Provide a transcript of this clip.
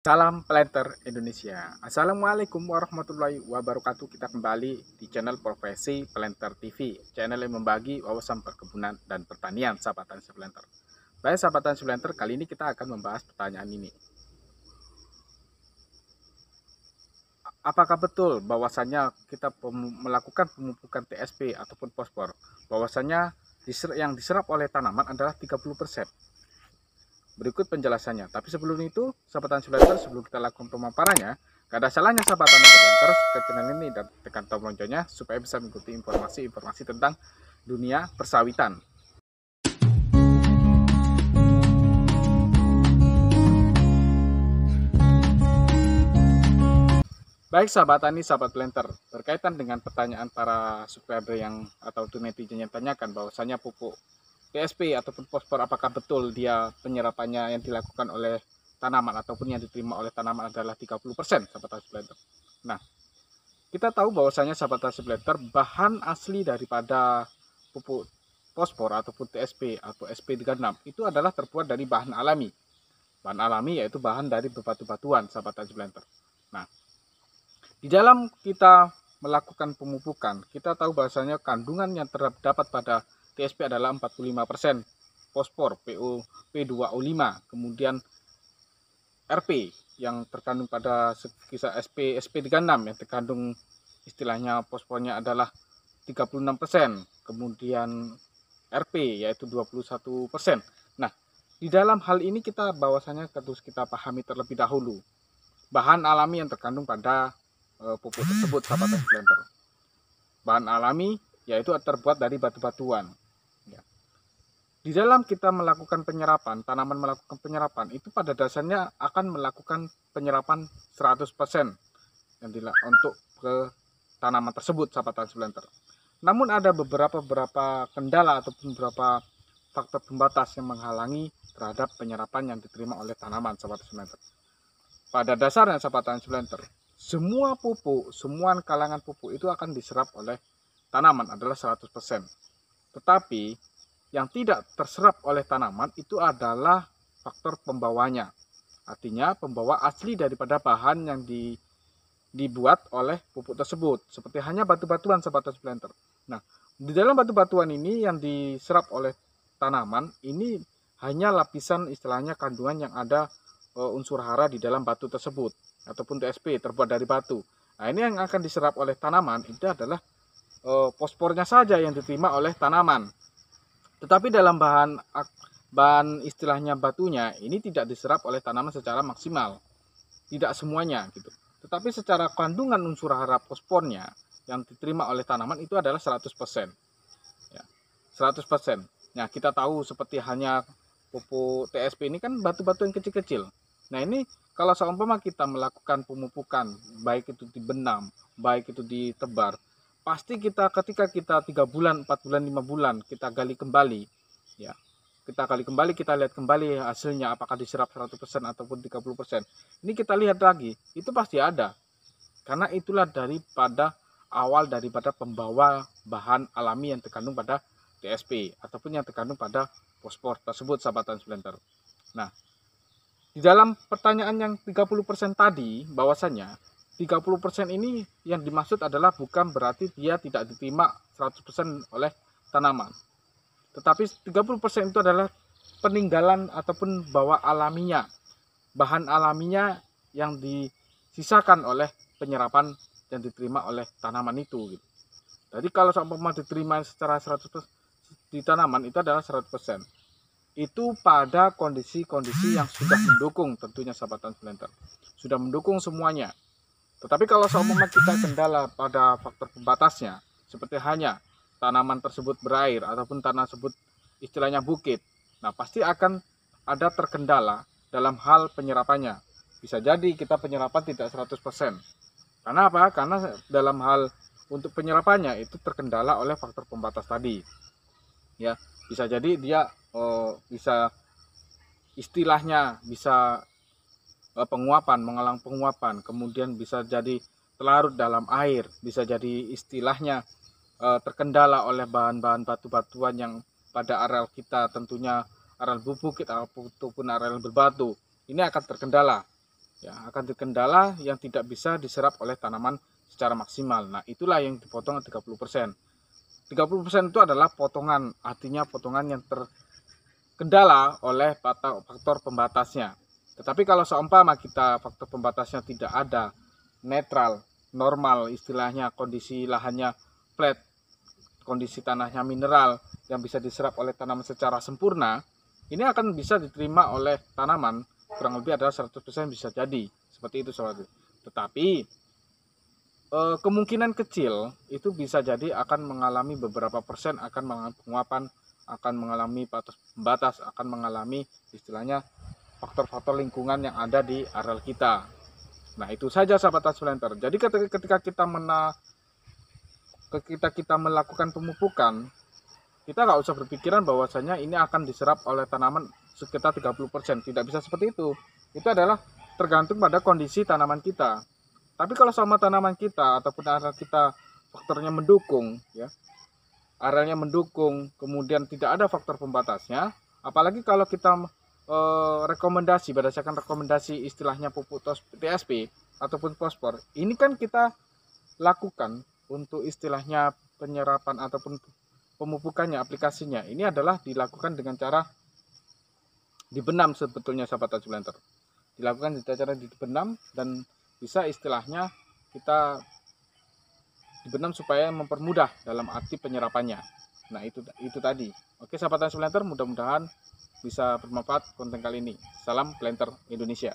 Salam Planter Indonesia. Assalamualaikum warahmatullahi wabarakatuh. Kita kembali di channel Profesi Planter TV, channel yang membagi wawasan perkebunan dan pertanian sahabat Tansi Planter. Baik sahabat Tansi Planter, kali ini kita akan membahas pertanyaan ini. Apakah betul bahwasannya kita melakukan pemupukan TSP ataupun fosfor? Bahwasannya yang diserap oleh tanaman adalah 30%. Berikut penjelasannya. Tapi sebelum itu, sahabat Ansulator, sebelum kita lakukan pemaparannya, kada salahnya sahabat Ansulator ke channel ini dan tekan tombol loncengnya supaya bisa mengikuti informasi-informasi tentang dunia persawitan. Baik sahabat Tani, sahabat planter, berkaitan dengan pertanyaan para subscriber yang atau netizen yang tanyakan bahwasanya pupuk TSP ataupun fosfor apakah betul dia penyerapannya yang dilakukan oleh tanaman ataupun yang diterima oleh tanaman adalah 30% sahabat transplanter. Nah, kita tahu bahwasanya sahabat transplanter bahan asli daripada pupuk fosfor ataupun TSP atau SP36 itu adalah terbuat dari bahan alami. Bahan alami yaitu bahan dari bebatu-batuan sahabat transplanter. Nah, di dalam kita melakukan pemupukan, kita tahu bahwasanya kandungan yang terdapat pada TSP adalah 45% fosfor PO P2O5 kemudian RP yang terkandung pada kisah SP SP36 yang terkandung istilahnya fosfornya adalah 36%, kemudian RP yaitu 21%. Nah, di dalam hal ini kita bahwasanya terus kita pahami terlebih dahulu bahan alami yang terkandung pada e, pupuk tersebut sahabat expander. Bahan alami yaitu terbuat dari batu-batuan. Di dalam kita melakukan penyerapan, tanaman melakukan penyerapan, itu pada dasarnya akan melakukan penyerapan 100% yang untuk ke tanaman tersebut, sahabat transplanter. Namun ada beberapa beberapa kendala ataupun beberapa faktor pembatas yang menghalangi terhadap penyerapan yang diterima oleh tanaman, sahabat transplanter. Pada dasarnya, sahabat transplanter, semua pupuk, semua kalangan pupuk itu akan diserap oleh tanaman adalah 100%. Tetapi yang tidak terserap oleh tanaman itu adalah faktor pembawanya. Artinya pembawa asli daripada bahan yang di, dibuat oleh pupuk tersebut. Seperti hanya batu-batuan sebatas planter. Nah, di dalam batu-batuan ini yang diserap oleh tanaman ini hanya lapisan istilahnya kandungan yang ada e, unsur hara di dalam batu tersebut ataupun TSP terbuat dari batu. Nah, ini yang akan diserap oleh tanaman itu adalah e, fosfornya saja yang diterima oleh tanaman. Tetapi dalam bahan bahan istilahnya batunya ini tidak diserap oleh tanaman secara maksimal. Tidak semuanya gitu. Tetapi secara kandungan unsur hara fosfornya yang diterima oleh tanaman itu adalah 100%. Ya, 100%. Nah, kita tahu seperti hanya pupuk TSP ini kan batu-batu yang kecil-kecil. Nah, ini kalau seumpama kita melakukan pemupukan, baik itu di benam baik itu di tebar pasti kita ketika kita tiga bulan, empat bulan, lima bulan kita gali kembali, ya kita gali kembali, kita lihat kembali hasilnya apakah diserap 100% ataupun 30%. Ini kita lihat lagi, itu pasti ada. Karena itulah daripada awal daripada pembawa bahan alami yang terkandung pada TSP ataupun yang terkandung pada fosfor tersebut sahabat transplanter. Nah, di dalam pertanyaan yang 30% tadi bahwasanya 30% ini yang dimaksud adalah bukan berarti dia tidak diterima 100% oleh tanaman. Tetapi 30% itu adalah peninggalan ataupun bawa alaminya, bahan alaminya yang disisakan oleh penyerapan yang diterima oleh tanaman itu. Gitu. Jadi kalau seumpama diterima secara 100% di tanaman itu adalah 100%. Itu pada kondisi-kondisi yang sudah mendukung tentunya sahabatan transplanter. Sudah mendukung semuanya tetapi kalau seumpama kita kendala pada faktor pembatasnya, seperti hanya tanaman tersebut berair ataupun tanah tersebut istilahnya bukit, nah pasti akan ada terkendala dalam hal penyerapannya. Bisa jadi kita penyerapan tidak 100%. Karena apa? Karena dalam hal untuk penyerapannya itu terkendala oleh faktor pembatas tadi. Ya, bisa jadi dia oh, bisa istilahnya bisa Eh, penguapan, mengalang penguapan, kemudian bisa jadi terlarut dalam air, bisa jadi istilahnya eh, terkendala oleh bahan-bahan batu-batuan yang pada areal kita tentunya areal bubuk kita ataupun areal berbatu ini akan terkendala ya akan terkendala yang tidak bisa diserap oleh tanaman secara maksimal nah itulah yang dipotong 30% persen. 30% persen itu adalah potongan artinya potongan yang terkendala oleh faktor pembatasnya tetapi kalau seumpama kita faktor pembatasnya tidak ada, netral, normal istilahnya kondisi lahannya flat, kondisi tanahnya mineral yang bisa diserap oleh tanaman secara sempurna, ini akan bisa diterima oleh tanaman kurang lebih adalah 100% bisa jadi. Seperti itu sobat. Tetapi eh, kemungkinan kecil itu bisa jadi akan mengalami beberapa persen akan mengalami penguapan, akan mengalami batas, batas akan mengalami istilahnya faktor-faktor lingkungan yang ada di areal kita. Nah itu saja sahabat transplanter. Jadi ketika kita mena kita kita melakukan pemupukan, kita nggak usah berpikiran bahwasanya ini akan diserap oleh tanaman sekitar 30%. Tidak bisa seperti itu. Itu adalah tergantung pada kondisi tanaman kita. Tapi kalau sama tanaman kita ataupun areal kita faktornya mendukung, ya arealnya mendukung, kemudian tidak ada faktor pembatasnya, apalagi kalau kita Eh, rekomendasi berdasarkan rekomendasi istilahnya pupuk TSP ataupun fosfor ini kan kita lakukan untuk istilahnya penyerapan ataupun pemupukannya aplikasinya ini adalah dilakukan dengan cara dibenam sebetulnya sahabat Ajulenter dilakukan dengan cara dibenam dan bisa istilahnya kita dibenam supaya mempermudah dalam arti penyerapannya nah itu itu tadi oke sahabat Ajulenter mudah-mudahan bisa bermanfaat konten kali ini. Salam Planter Indonesia.